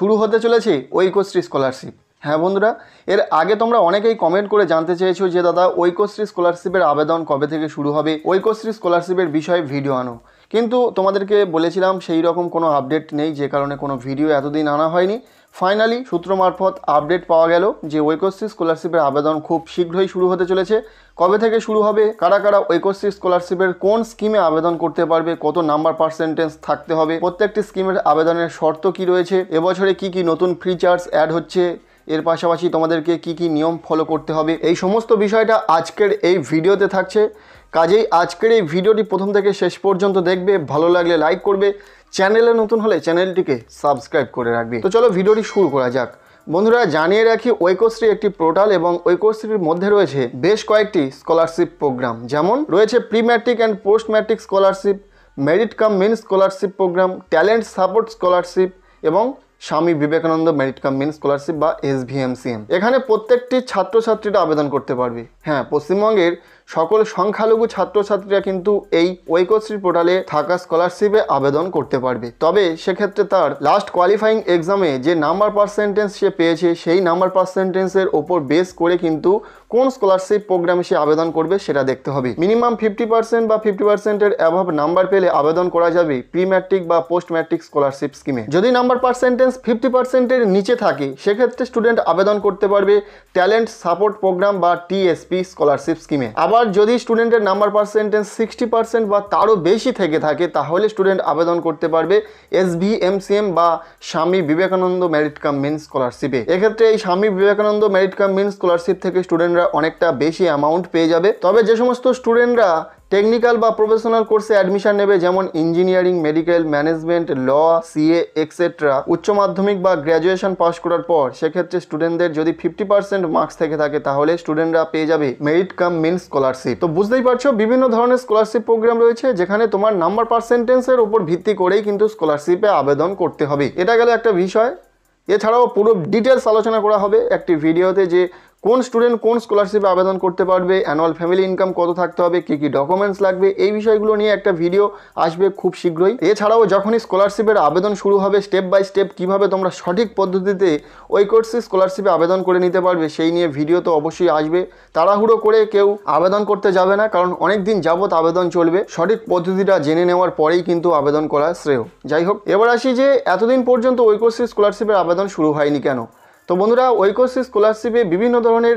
শুরু হতে চলেছে ঐক্যশ্রী স্কলারশিপ হ্যাঁ বন্ধুরা এর আগে তোমরা অনেকেই কমেন্ট করে জানতে চেয়েছো যে দাদা ঐক্যশ্রী স্কলারশিপের আবেদন কবে থেকে শুরু হবে ঐক্যশ্রী স্কলারশিপের বিষয়ে ভিডিও আনো কিন্তু তোমাদেরকে বলেছিলাম সেই রকম কোনো আপডেট নেই যে কারণে কোনো ভিডিও এতদিন আনা হয়নি ফাইনালি সূত্র মারফত আপডেট পাওয়া গেল যে ঐকশ্রী স্কলারশিপের আবেদন খুব শীঘ্রই শুরু হতে চলেছে কবে থেকে শুরু হবে কারা কারা ঐকশ্রী স্কলারশিপের কোন স্কিমে আবেদন করতে পারবে কত নাম্বার পার্সেন্টেজ থাকতে হবে প্রত্যেকটি স্কিমের আবেদনের শর্ত কি রয়েছে এবছরে কি কি নতুন ফ্রিচার্স অ্যাড হচ্ছে এর পাশাপাশি তোমাদেরকে কি কি নিয়ম ফলো করতে হবে এই সমস্ত বিষয়টা আজকের এই ভিডিওতে থাকছে কাজেই আজকের এই ভিডিওটি প্রথম থেকে শেষ পর্যন্ত দেখবে ভালো লাগলে লাইক করবে চ্যানেলে নতুন হলে চ্যানেলটিকে সাবস্ক্রাইব করে রাখবে তো চলো ভিডিওটি শুরু করা যাক বন্ধুরা জানিয়ে রাখি ঐক্যশ্রী একটি পোর্টাল এবং ঐক্যশ্রীর মধ্যে রয়েছে বেশ কয়েকটি স্কলারশিপ প্রোগ্রাম যেমন রয়েছে pre matric and post matric scholarship merit cum means scholarship program talent support scholarship এবং Swami Vivekananda merit cum means scholarship বা এসভিএমসিএম এখানে প্রত্যেকটি ছাত্রছাত্রীরা আবেদন করতে পারবে হ্যাঁ পশ্চিমবঙ্গের সকল সংখ্যালঘু ছাত্রছাত্রীরা কিন্তু এই ঐক্যশ্রী পোর্টালে থাকা স্কলারশিপে আবেদন করতে পারবে তবে সেক্ষেত্রে তার লাস্ট কোয়ালিফাইং এক্সামে যে নাম্বার পার্সেন্টেন্স সে পেয়েছে সেই নাম্বার পার্সেন্টেন্সের ওপর বেস করে কিন্তু কোন স্কলারশিপ প্রোগ্রামে সে আবেদন করবে সেটা দেখতে হবে মিনিমাম ফিফটি পার্সেন্ট বা ফিফটি পার্সেন্টের অ্যাভাভ নাম্বার পেলে আবেদন করা যাবে প্রি ম্যাট্রিক বা পোস্ট ম্যাট্রিক স্কলারশিপ স্কিমে যদি নাম্বার পার্সেন্টেজ ফিফটি পার্সেন্টের নিচে থাকে সেক্ষেত্রে স্টুডেন্ট আবেদন করতে পারবে ট্যালেন্ট সাপোর্ট প্রোগ্রাম বা টিএসপি স্কলারশিপ স্কিমে আবার যদি স্টুডেন্টের নাম্বার পার্সেন্টেজ সিক্সটি পার্সেন্ট বা তারও বেশি থেকে থাকে তাহলে স্টুডেন্ট আবেদন করতে পারবে এস ভি এমসিএম বা স্বামী বিবেকানন্দ ম্যারিট কাম মিন স্কলারশিপে এক্ষেত্রে এই Swami Vivekananda merit cum means scholarship থেকে স্টুডেন্ট স্টুডেন্টরা অনেকটা বেশি অ্যামাউন্ট পেয়ে যাবে তবে যে সমস্ত স্টুডেন্টরা টেকনিক্যাল বা প্রফেশনাল কোর্সে অ্যাডমিশন নেবে যেমন engineering medical management law CA etcetera উচ্চ মাধ্যমিক বা গ্র্যাজুয়েশন পাস করার পর সেক্ষেত্রে স্টুডেন্টদের যদি ফিফটি পার্সেন্ট মার্কস থেকে থাকে তাহলে স্টুডেন্টরা পেয়ে যাবে মেরিট কাম মেন স্কলারশিপ তো বুঝতেই পারছো বিভিন্ন ধরনের স্কলারশিপ প্রোগ্রাম রয়েছে যেখানে তোমার নাম্বার পার্সেন্টেন্সের উপর ভিত্তি করেই কিন্তু স্কলারশিপে আবেদন করতে হবে এটা গেলে একটা বিষয় এছাড়াও পুরো ডিটেলস আলোচনা করা হবে একটি ভিডিওতে যে কোন স্টুডেন্ট কোন স্কলারশিপে আবেদন করতে পারবে অ্যানুয়াল ফ্যামিলি ইনকাম কত থাকতে হবে কী কী ডকুমেন্টস লাগবে এই বিষয়গুলো নিয়ে একটা ভিডিও আসবে খুব শীঘ্রই এছাড়াও যখনই স্কলারশিপের আবেদন শুরু হবে স্টেপ বাই স্টেপ কিভাবে তোমরা সঠিক পদ্ধতিতে ওই কোর্সে স্কলারশিপে আবেদন করে নিতে পারবে সেই নিয়ে ভিডিও তো অবশ্যই আসবে তাড়াহুড়ো করে কেউ আবেদন করতে যাবে না কারণ অনেক দিন যাবৎ আবেদন চলবে সঠিক পদ্ধতিটা জেনে নেওয়ার পরেই কিন্তু আবেদন করা শ্রেয় যাই হোক এবার আসি যে এতদিন পর্যন্ত ওই কোর্সে স্কলারশিপের আবেদন শুরু হয়নি কেন তো বন্ধুরা ঐকশ্রী স্কলারশিপে বিভিন্ন ধরনের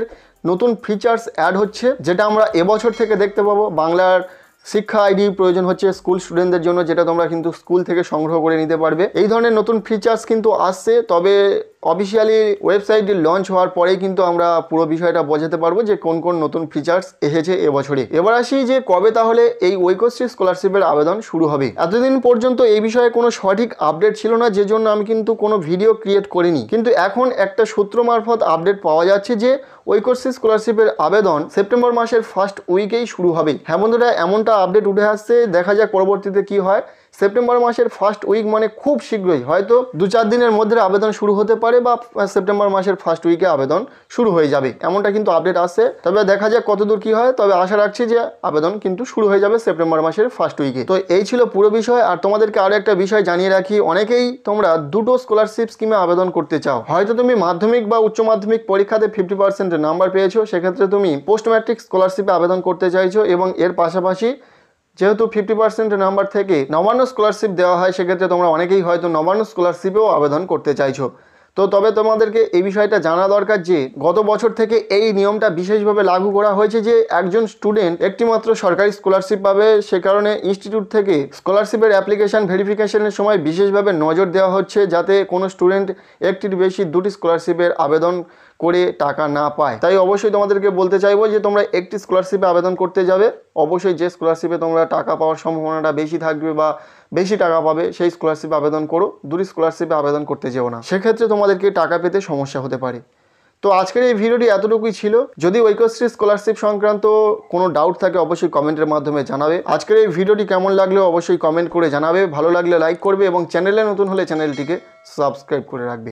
নতুন ফিচার্স অ্যাড হচ্ছে যেটা আমরা এবছর থেকে দেখতে পাবো বাংলার শিক্ষা আইডি প্রয়োজন হচ্ছে স্কুল স্টুডেন্টদের জন্য যেটা তোমরা কিন্তু স্কুল থেকে সংগ্রহ করে নিতে পারবে এই ধরনের নতুন ফিচার্স কিন্তু আসছে তবে অফিসিয়ালি ওয়েবসাইটটি লঞ্চ হওয়ার পরেই কিন্তু আমরা পুরো বিষয়টা বোঝাতে পারবো যে কোন কোন নতুন ফিচার্স এসেছে এবছরে এবার আসি যে কবে তাহলে এই ঐক্যশ্রী স্কলারশিপের আবেদন শুরু হবে এতদিন পর্যন্ত এই বিষয়ে কোনো সঠিক আপডেট ছিল না যে জন্য আমি কিন্তু কোনো ভিডিও ক্রিয়েট করিনি কিন্তু এখন একটা সূত্র মারফত আপডেট পাওয়া যাচ্ছে যে ঐক্যশ্রী স্কলারশিপের আবেদন সেপ্টেম্বর মাসের ফার্স্ট উইকেই শুরু হবে হেমন্তটা হ্যাঁ এমনটা আপডেট উঠে আসছে দেখা যাক পরবর্তীতে কি হয় সেপ্টেম্বর মাসের ফার্স্ট উইক মানে খুব শীঘ্রই হয়তো দু চার দিনের মধ্যে আবেদন শুরু হতে পারে বা সেপ্টেম্বর মাসের ফার্স্ট উইকে আবেদন শুরু হয়ে যাবে এমনটা কিন্তু আপডেট আসছে তবে দেখা যাক কতদূর কী হয় তবে আশা রাখছি যে আবেদন কিন্তু শুরু হয়ে যাবে সেপ্টেম্বর মাসের ফার্স্ট উইকে তো এই ছিল পুরো বিষয় আর তোমাদেরকে আরও একটা বিষয় জানিয়ে রাখি অনেকেই তোমরা দুটো স্কলারশিপ স্কিমে আবেদন করতে চাও হয়তো তুমি মাধ্যমিক বা উচ্চ মাধ্যমিক পরীক্ষাতে ফিফটি পার্সেন্টের নাম্বার পেয়েছো সেক্ষেত্রে তুমি পোস্ট ম্যাট্রিক স্কলারশিপে আবেদন করতে চাইছো এবং এর পাশাপাশি যেহেতু ফিফটি পার্সেন্ট নাম্বার থেকে নবান্ন স্কলারশিপ দেওয়া হয় সেক্ষেত্রে তোমরা অনেকেই হয়তো নবান্ন স্কলারশিপেও আবেদন করতে চাইছো তো তবে তোমাদেরকে এই বিষয়টা জানা দরকার যে গত বছর থেকে এই নিয়মটা বিশেষভাবে লাগু করা হয়েছে যে একজন স্টুডেন্ট একটিমাত্র সরকারি স্কলারশিপ পাবে সে কারণে ইনস্টিটিউট থেকে স্কলারশিপের অ্যাপ্লিকেশান ভেরিফিকেশনের সময় বিশেষভাবে নজর দেওয়া হচ্ছে যাতে কোনো স্টুডেন্ট একটির বেশি দুটি স্কলারশিপের আবেদন করে টাকা না পায় তাই অবশ্যই তোমাদেরকে বলতে চাইবো যে তোমরা একটি স্কলারশিপে আবেদন করতে যাবে অবশ্যই যে স্কলারশিপে তোমরা টাকা পাওয়ার সম্ভাবনাটা বেশি থাকবে বা বেশি টাকা পাবে সেই স্কলারশিপে আবেদন করো দুটি স্কলারশিপে আবেদন করতে যেও না সেক্ষেত্রে তোমাদেরকে টাকা পেতে সমস্যা হতে পারে তো আজকের এই ভিডিওটি এতটুকুই ছিল যদি ঐক্যশ্রী স্কলারশিপ সংক্রান্ত কোনো ডাউট থাকে অবশ্যই কমেন্টের মাধ্যমে জানাবে আজকের এই ভিডিওটি কেমন লাগলে অবশ্যই কমেন্ট করে জানাবে ভালো লাগলে লাইক করবে এবং চ্যানেলে নতুন হলে চ্যানেলটিকে সাবস্ক্রাইব করে রাখবে